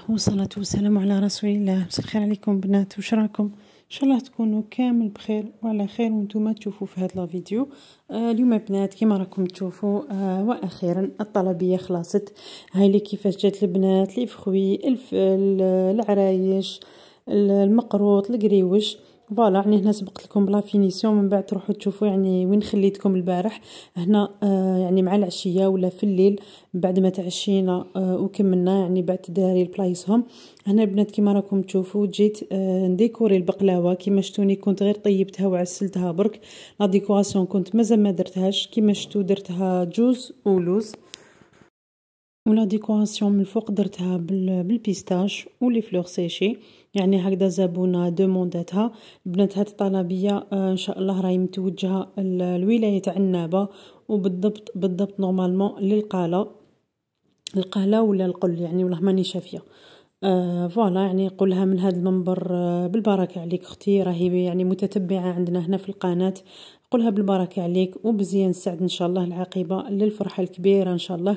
الله والصلاة والسلام على رسول الله مساء الخير عليكم بنات وش راكم ان شاء الله تكونوا كامل بخير وعلى خير وانتم تشوفوا في هذا الفيديو آه اليوم بنات كما راكم تشوفوا آه واخيرا الطلبيه خلاصت هاي اللي كيفاش جات البنات لي فخوي العرايش المقروط القريوش فوالا يعني هنا سبقت لكم بلا فينيسيون من بعد تروحوا تشوفوا يعني وين خليتكم البارح هنا آه يعني مع العشيه ولا في الليل بعد ما تعشينا آه وكملنا يعني بعد تداري لبلايصهم هنا البنات كيما راكم تشوفوا جيت آه نديكوري البقلاوه كيما شتوني كنت غير طيبتها وعسلتها برك لا ديكوراسيون كنت مازال ما درتهاش كيما شتو درتها جوز ولوز ولا ديكوراسيون من الفوق درتها بالبيستاش ولي فلور سيشي يعني هكذا زبونة دومونداتها بنتها هاد الطلبية آه، ان شاء الله راهي متوجهة لولاية عنابة وبالضبط بالضبط نورمالمون للقالة القالة ولا القل يعني والله ماني شافية آه فوالا يعني قولها من هذا المنبر آه بالبركة عليك اختي راهي يعني متتبعة عندنا هنا في القناة قولها بالبركة عليك وبزيان السعد إن شاء الله العاقبة للفرحة الكبيرة إن شاء الله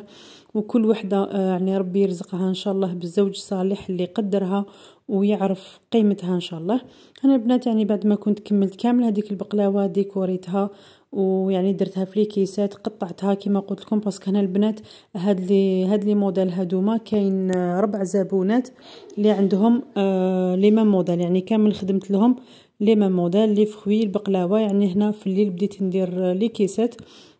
وكل وحدة آه، يعني ربي يرزقها إن شاء الله بالزوج الصالح اللي قدرها ويعرف قيمتها ان شاء الله انا البنات يعني بعد ما كنت كملت كامل هذيك البقلاوه ديكوريتها ويعني درتها في كيسات قطعتها كما قلت لكم باسكو هنا البنات هاد لي هاد لي موديل هادوما كاين ربع زبونات اللي عندهم آه لي ميم موديل يعني كامل خدمت لهم لي ميم موديل لي فخوي البقلاوه يعني هنا في الليل بديت ندير لي كيسات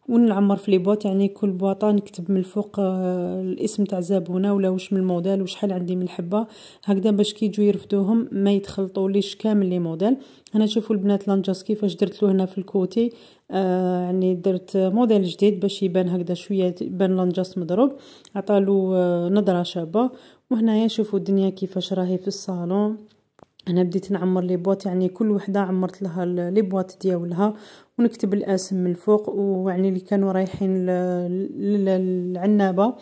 ونعمر في لي بوات يعني كل بواطه نكتب من الفوق آه، الاسم تاع الزبونه ولا واش من الموديل وشحال عندي من الحبه هكذا باش كي يجوا يرفدوهم ما يتخلطوا ليش كامل لي موديل هنا شوفوا البنات لانجاس كيفاش درت له هنا في الكوتي آه يعني درت موديل جديد باش يبان هكذا شويه يبان لانجاس مضروب عطالو آه، نظره شابه وهنايا شوفوا الدنيا كيفاش راهي في الصالون انا بديت نعمر لي بواط يعني كل وحده عمرت لها لي بواط دياولها ونكتب الاسم من الفوق ويعني اللي كانوا رايحين للعنابه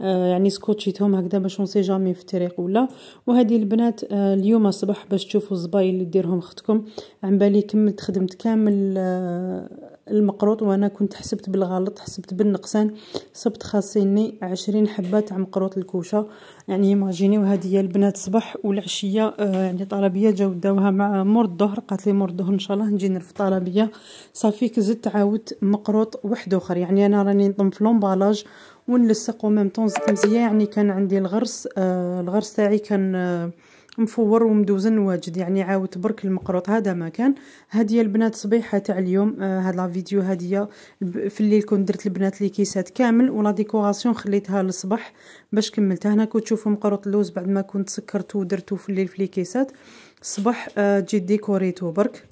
آه، يعني سكوتشيتهم هكذا باش نسي جامي في الطريق ولا وهذه البنات آه، اليوم الصباح باش تشوفوا الزبايل اللي ديرهم اختكم عن بالي كملت خدمت كامل آه، المقروط وانا كنت حسبت بالغلط حسبت بالنقصان صبت خاصيني عشرين حبه تاع مقروط الكوشه يعني ايماجينيو هي البنات صباح والعشيه آه، يعني طلبيه جاو داوها مع مور الظهر قالت لي مور الظهر ان شاء الله نجي نرف طلبيه صافي زدت عاودت مقروط واحد اخر يعني انا راني نضم في لومبالاج ونلصق وميم طون زدت مزيه يعني كان عندي الغرس آه الغرس تاعي كان آه مفور ومدوزن واجد يعني عاود برك المقروط هذا ما كان هادي البنات صبيحه تاع اليوم آه هاد لا فيديو هاديه في الليل كون درت البنات لي كيسات كامل ولا ديكوراسيون خليتها للصباح باش كملتها هنا كنت تشوفوا مقروط اللوز بعد ما كنت سكرته ودرته في الليل في لي كيسات الصباح آه جيت ديكوريتو برك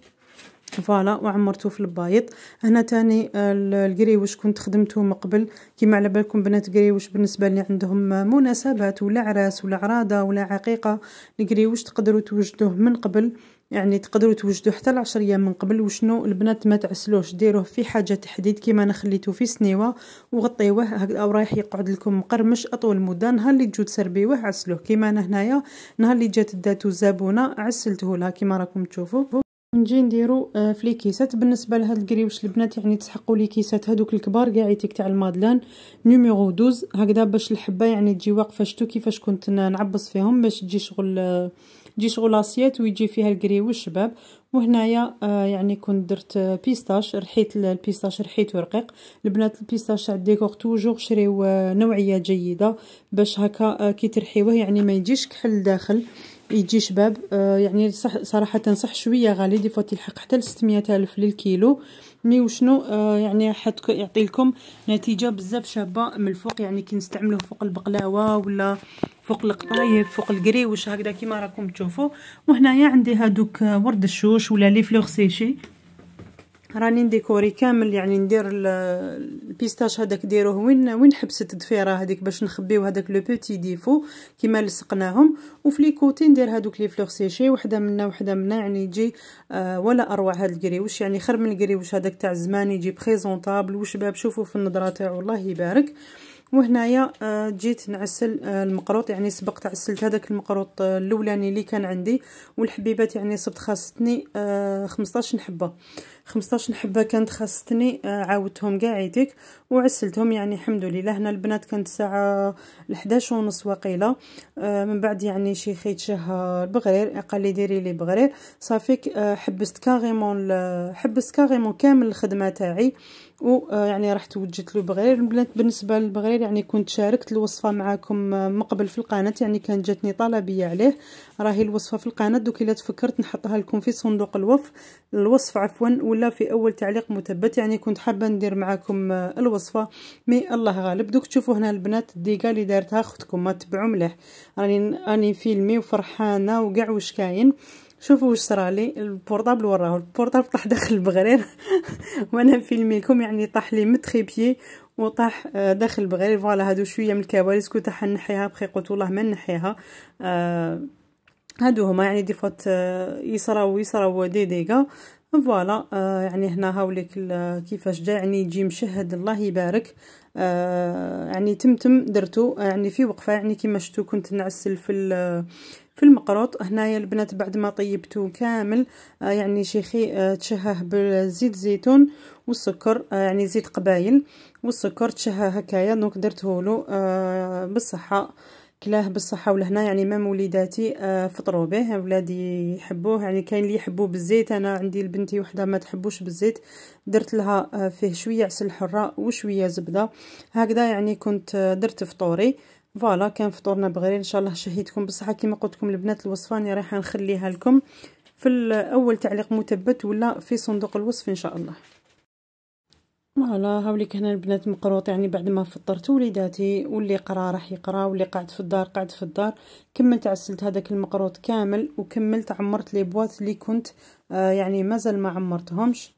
فوالا وعمرته في البايط هنا تاني القريوش كنت خدمته من قبل كيما على بالكم بنات قريوش بالنسبه اللي عندهم مناسبات ولا عراس ولا عراضه ولا عقيقه القريوش تقدروا توجدوه من قبل يعني تقدروا توجدوه حتى العشر ايام من قبل وشنو البنات ما تعسلوش ديروه في حاجه تحديد كيما انا خليته في سنيوه وغطيوه هكذا او رايح يقعد لكم مقرمش اطول مده نهار اللي تجو تسربيوه عسلوه كيما انا هنايا نهار اللي جات داتو الزبونه عسلته لها كيما راكم تشوفوا نجي نديرو آه، في ليكيسات بالنسبه لهاد الكريوش البنات يعني تسحقوا ليكيسات هادوك الكبار كاعيتيك تاع المادلان نيميرو 12 هكذا باش الحبه يعني تجي واقفه شتو كيفاش كنت نعبص فيهم باش تجي شغل تجي شغل لاسيات ويجي فيها الكريوش شباب وهنايا آه، يعني كنت درت آه، بيستاش رحيت البيستاش رحيت رقيق البنات البيستاش تاع الديكور توجور شريو نوعيه جيده باش هكا كي ترحيوه يعني ما يجيش كحل داخل يجي شباب آه، يعني صح صراحه صح شويه غالي دي فوا تلحق حتى ل الف للكيلو مي وشنو آه، يعني حتك يعطي لكم نتيجه بزاف شابه من الفوق يعني كي نستعملوه فوق البقلاوه ولا فوق القطايف فوق الكريوش هكذا كيما راكم تشوفوا وهنايا عندي هادوك آه، ورد الشوش ولا لي فلوغ سيشي راني نديكوري كامل يعني ندير البيستاش هذاك ديروه وين وين حبست الضفيره هذيك باش نخبيو هذاك لو بوتي ديفو كيما لصقناهم وفي لي كوتي ندير هذوك لي فلوغ سيشي وحده منا وحده منا يعني يجي آه ولا اروع هذا الكريوش يعني خير من الكريوش هذاك تاع زمان يجي بريزونطابل وشباب شوفوا في النظره تاعو الله يبارك وهنايا آه، جيت نعسل آه، المقروط يعني سبقت عسلت هذاك المقروط آه، الاولاني اللي كان عندي والحبيبات يعني صبت خاصتني 15 حبه 15 حبه كانت خاصتني آه، عاودتهم كاع يديك وعسلتهم يعني الحمد لله هنا البنات كانت الساعه 11 ونص وقيله آه، من بعد يعني شي خيط خيتشه البغرير قال لي ديري لي بغرير صافي آه، حبست كاريمون حبست كاريمون كامل الخدمه تاعي ويعني راح توجدت له بغرير البنات بالنسبه للبغرير يعني كنت شاركت الوصفه معكم مقبل في القناه يعني كانت جاتني طلبيه عليه راهي الوصفه في القناه دوك الا تفكرت نحطها لكم في صندوق الوصف الوصف عفوا ولا في اول تعليق مثبت يعني كنت حابه ندير معاكم آه، الوصفه مي الله غالب دوك تشوفوا هنا البنات الديكا اللي دارتها اختكم ما تبعوا مليح راني راني فيلمي وفرحانه وكاع واش كاين شوفوا واش صرالي البورطابل وراه البورطابل طاح داخل البغرير وانا فيلمي لكم يعني طاح لي متخيبيي وطاح آه، داخل البغرير فوالا هادو شويه من الكوارث كنت حنحيها بخي قلت والله ما نحيها آه هادو هما يعني ديفوت آه، يسرى دي ديكا فوالا آه، يعني هنا هاوليك كيفاش جا يعني يجي مشهد الله يبارك آه، يعني تمتم درتو يعني في وقفه يعني كيما شفتو كنت نعسل في في المقروط هنايا البنات بعد ما طيبتو كامل يعني شيخي تشهاه بزيت زيتون والسكر يعني زيت قبايل والسكر تشهاه هكايا دونك درتهولو بالصحه كلاه بالصحه ولهنا يعني مام وليداتي آه، فطروا به ولادي يحبوه يعني كاين اللي يحبوه بالزيت انا عندي لبنتي وحده ما تحبوش بالزيت درت لها آه، فيه شويه عسل حرة وشويه زبده هكذا يعني كنت آه، درت فطوري فوالا كان فطورنا بغير ان شاء الله شهيتكم بالصحه كما قلت لكم البنات الوصفه أنا يعني رايحه نخليها لكم في الاول تعليق مثبت ولا في صندوق الوصف ان شاء الله فوالا هاوليك هنا البنات مقروط يعني بعد ما فطرت وليداتي واللي قرا راح يقرا واللي قاعد في الدار قاعد في الدار كملت عسلت هذاك المقروط كامل وكملت عمرت لي بواط اللي كنت آه يعني مازال ما عمرتهمش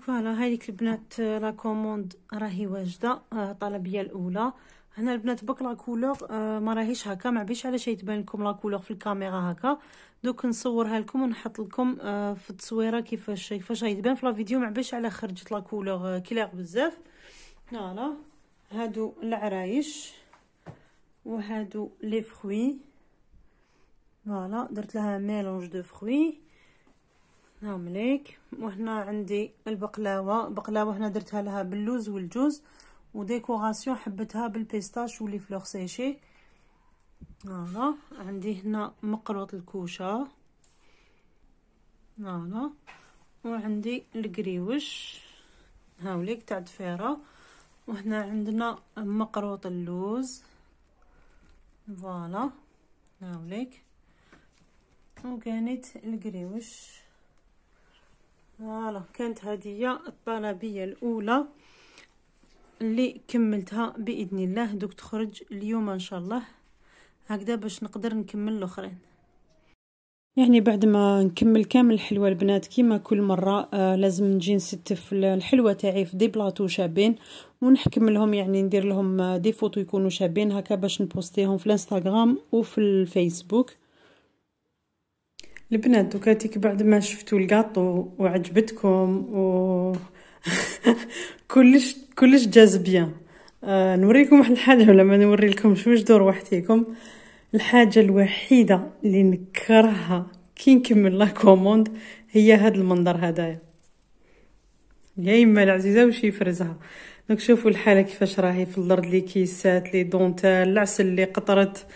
فوالا هاي البنات آه، لا كوموند راهي واجده آه، طلبيه الاولى هنا البنات بك لا كولور آه، ما راهيش هكا ما عبيش على شي تبان لكم لا كولور في الكاميرا هكا دوك نصورها لكم ونحط لكم آه، في التصويره كيفاش كيفاش غيبان في لا فيديو مع باش على خرجت لا كولور كلير آه، بزاف فوالا هادو العرايش وهادو لي فروي فوالا درت لها ميلونج دو فروي ليك وهنا عندي البقلاوه البقلاوه هنا درتها لها باللوز والجوز وديكوراسيون حبتها بالبيستاش ولي فلوغ سيشي هنا نعم. عندي هنا مقروط الكوشة هنا نعم. وعندي الكريوش هاوليك تاع الدفيرة وهنا عندنا مقروط اللوز فوالا هاوليك وكانت الكريوش فوالا كانت هدية الطلبية الأولى اللي كملتها بإذن الله دوك تخرج اليوم إن شاء الله هكذا باش نقدر نكمل الاخرين يعني بعد ما نكمل كامل الحلوى البنات كيما كل مره آه لازم نجي نستف الحلوى تاعي في دي بلاطو شابين ونحكم لهم يعني ندير لهم آه، دي فوتو يكونوا شابين هكا باش نبوستيهم في الانستغرام وفي الفيسبوك البنات دوكاتيك بعد ما شفتوا الكاطو وعجبتكم و كلش كلش جاز بيان آه، نوريكم واحد الحاجه ولا ما نوريلكمش واش دور وحديكم الحاجه الوحيده اللي نكرهها كي نكمل لا كوموند هي هاد المنظر هدايا يا اما العزيزه وشي يفرزها دونك شوفوا الحاله كيفاش راهي في الارض لي كيسات لي دونتال العسل اللي قطرت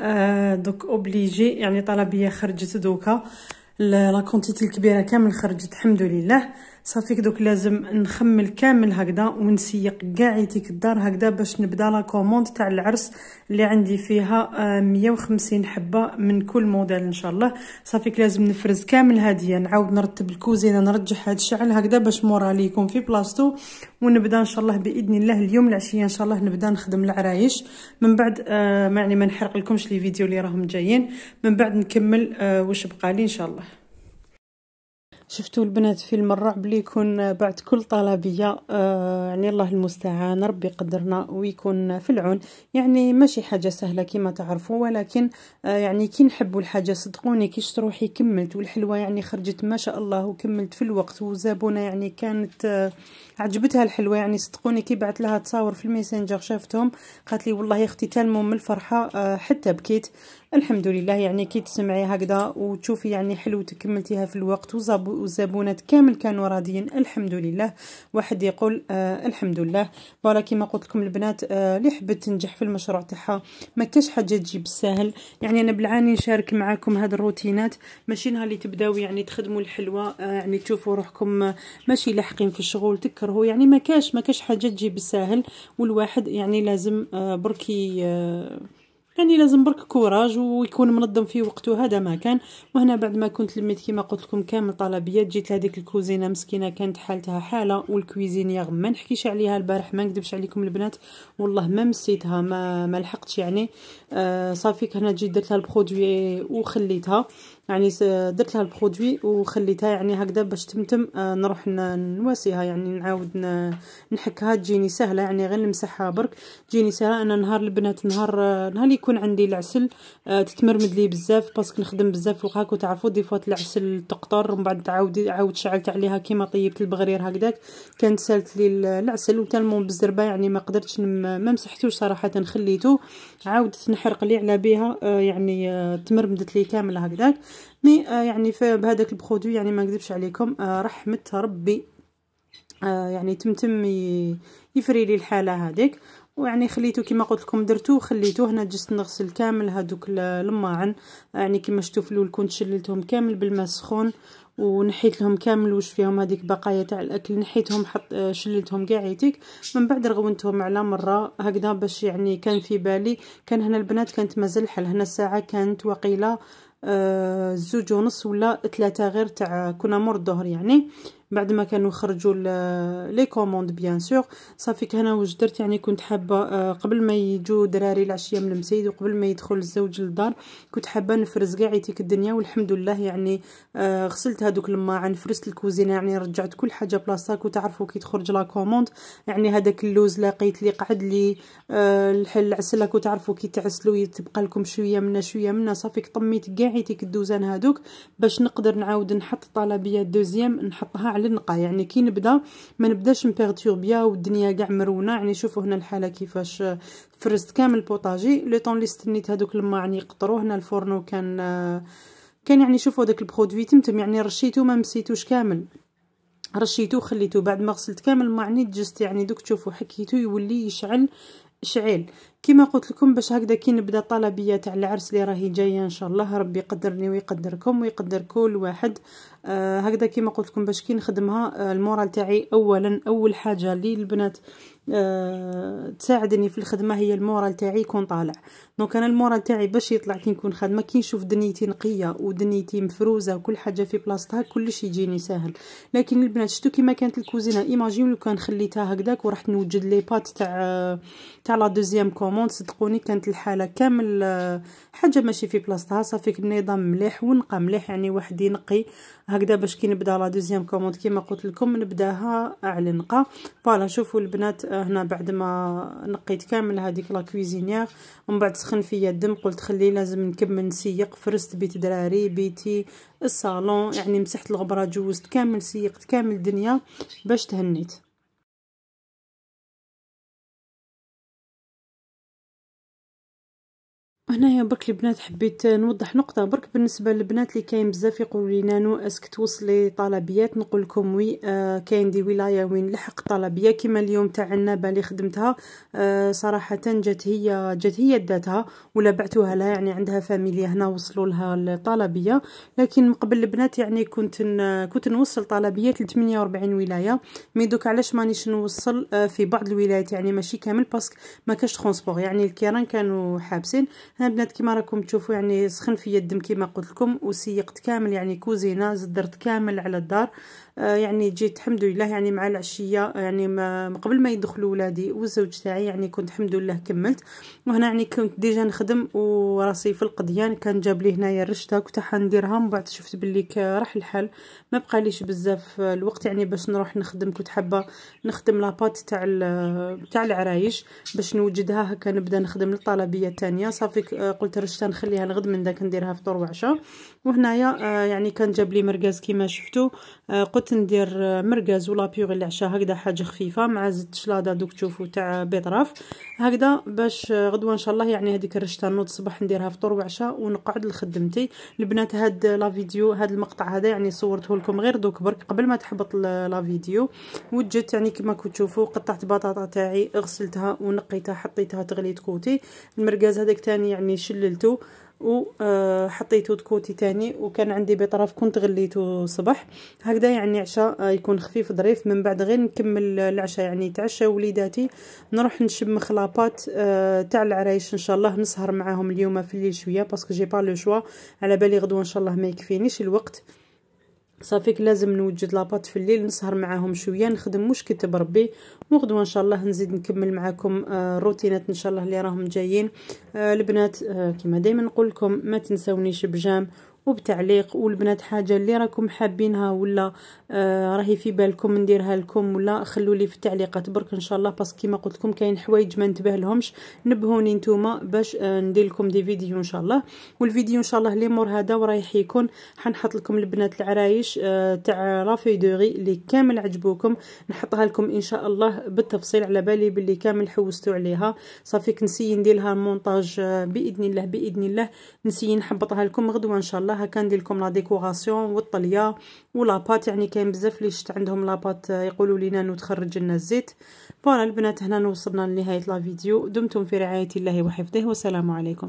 آه، دوك اوبليجي يعني طلبيه خرجت دوكا لا كونتيتي الكبيره كامل خرجت الحمد لله صافي دوك لازم نخمل كامل هكذا ونسيق كاع يتيك الدار هكذا باش نبدا لا كوموند تاع العرس اللي عندي فيها 150 آه، حبه من كل موديل ان شاء الله صافي لازم نفرز كامل هاديه نعاود نرتب الكوزينه نرجح هاد الشعل هكذا باش مورا يكون في بلاصتو ونبدا ان شاء الله باذن الله اليوم العشيه ان شاء الله نبدا نخدم العرايش من بعد آه يعني ما نحرق لكمش لي فيديو اللي راهم جايين من بعد نكمل آه واش بقى لي ان شاء الله شفتوا البنات فيلم الرعب اللي يكون بعد كل طلبيه آه يعني الله المستعان ربي قدرنا ويكون في العون يعني ماشي حاجه سهله كما تعرفوا ولكن آه يعني كي نحبوا الحاجه صدقوني كي شفت روحي كملت والحلوه يعني خرجت ما شاء الله وكملت في الوقت وزابونا يعني كانت آه عجبتها الحلوه يعني صدقوني كي بعت لها تصاور في الميسنجر شافتهم قالت لي والله اختي تالمو من الفرحه آه حتى بكيت الحمد لله يعني كي تسمعي هكذا وتشوفي يعني حلوتك كملتيها في الوقت والزبونات كامل كانوا راضيين الحمد لله واحد يقول آه الحمد لله فوالا كيما قلت لكم البنات آه، اللي آه حبت تنجح في المشروع تاعها ما كاش حاجه تجي بالساهل يعني انا بلعاني نشارك معاكم هاد الروتينات ماشي نهار اللي تبداو يعني تخدموا الحلوه آه يعني تشوفوا روحكم آه، ماشي لاحقين في الشغل تكرهوا يعني ما كاش ما كاش حاجه تجي بالساهل والواحد يعني لازم آه بركي آه يعني لازم برك كوراج ويكون منظم في وقته هذا ما كان وهنا بعد ما كنت لميت كما قلت لكم كامل طلبيات جيت لهذيك الكوزينه مسكينه كانت حالتها حاله والكويزينيير ما نحكيش عليها البارح ما نكذبش عليكم البنات والله ما مسيتها ما ما لحقتش يعني آه صافي كنا جيت درت لها البرودوي وخليتها يعني درت لها البرودوي وخليتها يعني هكذا باش تمتم آه، نروح نواسيها يعني نعاود نحكها تجيني سهله يعني غير نمسحها برك تجيني سهله انا نهار البنات نهار آه، نهار يكون عندي العسل آه، تتمرمد لي بزاف باسكو نخدم بزاف وقاكو وتعرفوا دي فوات العسل تقطر ومن بعد تعاودي عاود شعلت عليها كيما طيبت البغرير هكذاك كانت سالت لي العسل وتالمون بالزربه يعني ما قدرتش ما مسحتوش صراحه خليته عاودت نحرق لي على بيها يعني تمرمدت لي كامله هكذاك مي آه، يعني بهذاك البرودوي يعني ما نكذبش عليكم رحمه آه، ربي آه، يعني تمتم يفري لي الحاله هذيك ويعني خليته كما قلت لكم درتو خليته هنا جست نغسل كامل هذوك الماعن يعني كما شفتوا في الاول كنت شللتهم كامل بالماء السخون ونحيت لهم كامل واش فيهم هذيك بقايا تاع الاكل نحيتهم حط شللتهم كاع يتيك من بعد رغونتهم على مره هكذا باش يعني كان في بالي كان هنا البنات كانت مازال حل هنا الساعه كانت وقيله آه زوج ونص ولا ثلاثة غير تاع كنا مور الظهر يعني بعد ما كانوا خرجوا لي كوموند بيان سور صافي هنا واش درت يعني كنت حابه آه، قبل ما يجوا دراري العشيه من المسيد وقبل ما يدخل الزوج للدار كنت حابه نفرز كاع عيتيك الدنيا والحمد لله يعني آه، غسلت هذوك الماعن فرست الكوزينه يعني رجعت كل حاجه بلاصتها وتعرفوا كي تخرج لا كوموند يعني هذاك اللوز لقيت لي قعد لي آه، الحل العسل كنت تعرفوا كي تعسلوا تبقى لكم شويه منا شويه منا صافي طميت كاع عيتيك الدوزان هذوك باش نقدر نعاود نحط طلبيه دوزيام نحطها على النقا يعني كي نبدا ما نبداش مبيرتوربيا والدنيا كاع مرونه يعني شوفوا هنا الحاله كيفاش فرزت كامل البوطاجي لو طون لي استنيت هذوك الماء يعني يقطروا هنا الفرن كان كان يعني شوفوا داك البرودوي تمتم يعني رشيتو ما مسيتوش كامل رشيتو خليتو بعد ما غسلت كامل ما يعني دجست يعني دوك تشوفوا حكيتو يولي يشعل شعيل كما قلت لكم باش هكذا كي نبدا الطلبيه تاع العرس اللي راهي جايه ان شاء الله ربي يقدرني ويقدركم ويقدر كل واحد آه هكذا كما قلت لكم باش كي نخدمها آه المورال تاعي اولا اول حاجه لي البنات آه تساعدني في الخدمه هي المورال تاعي يكون طالع دونك انا المورال تاعي باش يطلع كي نكون خادمه كي نشوف دنيتي نقيه ودنيتي مفروزه وكل حاجه في بلاصتها كلش يجيني ساهل لكن البنات شتو كيما كانت الكوزينه ايماجين لو كان خليتها هكذاك ورحت نوجد لي بات تاع آه، تاع لا دوزيام كوم كوموند صدقوني كانت الحاله كامل آه، حاجه ماشي في بلاصتها صافي النظام مليح ونقى مليح يعني واحد ينقي هكذا باش كي نبدا لا دوزيام كوموند كيما قلت لكم نبداها على نقى فوالا شوفوا البنات آه، هنا بعد ما نقيت كامل هذيك لا كويزينيير ومن بعد سخن فيا الدم قلت خلي لازم نكمل نسيق فرست بيت دراري بيتي الصالون يعني مسحت الغبره جوزت كامل سيقت كامل الدنيا باش تهنيت هنايا برك البنات حبيت نوضح نقطه برك بالنسبه للبنات اللي كاين بزاف يقولوا لي نانو اسك توصلي طلبيات نقول لكم وي آه كاين دي ولايه وين لحق طلبيه كما اليوم تاع النابه اللي خدمتها آه صراحه جات هي جات هي داتها ولا بعتوها لها يعني عندها فاميليا هنا وصلوا لها الطلبيه لكن قبل البنات يعني كنت كنت نوصل طلبيات ل 48 ولايه مي دوك علاش مانيش نوصل آه في بعض الولايات يعني ماشي كامل باسكو ما كاش ترونسبور يعني الكيران كانوا حابسين ها البنات كما راكم تشوفوا يعني سخن فيا الدم كما قلت لكم وسيقت كامل يعني كوزينه زدرت كامل على الدار آه، يعني جيت الحمد لله يعني مع العشيه آه، يعني ما قبل ما يدخلوا ولادي والزوج تاعي يعني كنت الحمد لله كملت وهنا يعني كنت ديجا نخدم وراسي في القضيان يعني كان جاب لي هنايا الرشته كنت حنديرها من بعد شفت باللي راح الحال ما بقاليش بزاف الوقت يعني باش نروح نخدم كنت حابه نخدم لاباط تاع تاع العرايش باش نوجدها هكا نبدا نخدم للطلبيه الثانيه صافي آه، قلت رشته نخليها لغد من داك نديرها فطور وعشاء وهنايا آه، يعني كان جاب لي مرقاز كيما شفتوا آه، قلت ندير آه، مرقاز ولا بيغي عشا هكذا حاجه خفيفه مع زيت الشلاضه دوك تشوفوا تاع بيطراف هكذا باش غدوه ان شاء الله يعني هذيك الرشته نوض الصباح نديرها فطور وعشاء ونقعد لخدمتي البنات هاد لا فيديو هاد المقطع هذا يعني صورته لكم غير دوك برك قبل ما تحبط لا فيديو وجدت يعني كما كنت تشوفوا قطعت بطاطا تاعي غسلتها ونقيتها حطيتها تغليت تكوتي المرقاز هذاك تاني يعني شللته وحطيته آه، دكوتي تاني وكان عندي بطرف كنت غليته صباح هكذا يعني عشاء آه، يكون خفيف ظريف من بعد غير نكمل العشاء يعني تعشى وليداتي نروح نشم مخلاطات آه، تاع العرايش ان شاء الله نسهر معاهم اليوم في الليل شويه باسكو جي با لو شوا على بالي غدوه ان شاء الله ما يكفينيش الوقت صافي لازم نوجد لاباط في الليل نسهر معاهم شويه نخدم مش كتب ربي وغدوه ان شاء الله نزيد نكمل معاكم الروتينات آه، ان شاء الله اللي راهم جايين آه، البنات آه، كما دائما نقول لكم ما تنسونيش بجام وبتعليق والبنات حاجه اللي راكم حابينها ولا آه راهي في بالكم نديرها لكم ولا خلوا لي في التعليقات برك ان شاء الله باسكو كيما قلت لكم كاين حوايج ما انتبه لهمش نبهوني نتوما باش آه ندير لكم دي فيديو ان شاء الله والفيديو ان شاء الله لي مور هذا ورايح يكون حنحط لكم البنات العرايش آه تاع رافي دوغي اللي كامل عجبوكم نحطها لكم ان شاء الله بالتفصيل على بالي باللي كامل حوستوا عليها صافي كنسي ندير لها مونتاج آه، باذن الله باذن الله نسي نحبطها لكم غدوه ان شاء الله ها كندير لكم لا ديكوراسيون والطليه ولاباط يعني كاين بزاف اللي شفت عندهم لاباط آه، يقولوا لينا انه تخرج لنا الزيت فوالا البنات هنا وصلنا لنهايه لا فيديو دمتم في رعايه الله وحفظه والسلام عليكم